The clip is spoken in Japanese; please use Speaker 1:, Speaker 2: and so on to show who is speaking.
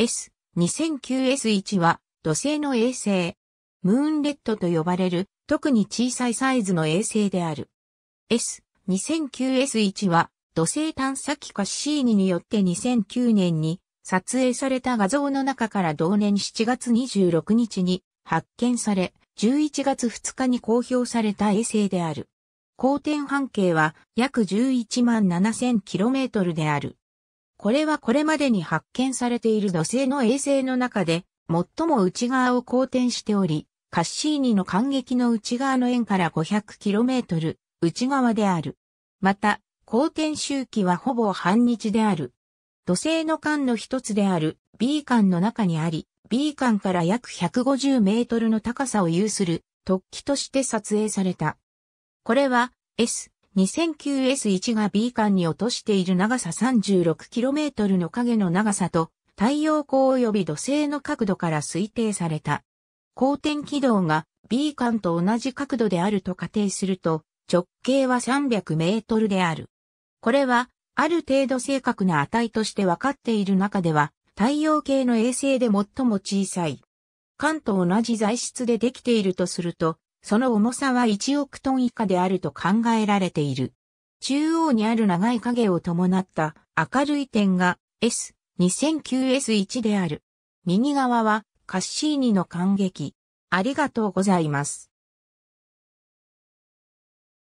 Speaker 1: S、2009S1 は土星の衛星。ムーンレッドと呼ばれる特に小さいサイズの衛星である。S、2009S1 は土星探査機カッシーニによって2009年に撮影された画像の中から同年7月26日に発見され、11月2日に公表された衛星である。公転半径は約11万 7000km である。これはこれまでに発見されている土星の衛星の中で、最も内側を公転しており、カッシーニの間隙の内側の円から 500km 内側である。また、公転周期はほぼ半日である。土星の間の一つである B 間の中にあり、B 間から約150メートルの高さを有する突起として撮影された。これは S、2009S1 が B 間に落としている長さ 36km の影の長さと太陽光及び土星の角度から推定された。光転軌道が B 間と同じ角度であると仮定すると直径は300メートルである。これはある程度正確な値として分かっている中では太陽系の衛星で最も小さい。間と同じ材質でできているとすると、その重さは1億トン以下であると考えられている。中央にある長い影を伴った明るい点が S2009S1 である。右側はカッシーニの感激。ありがとうござ
Speaker 2: います。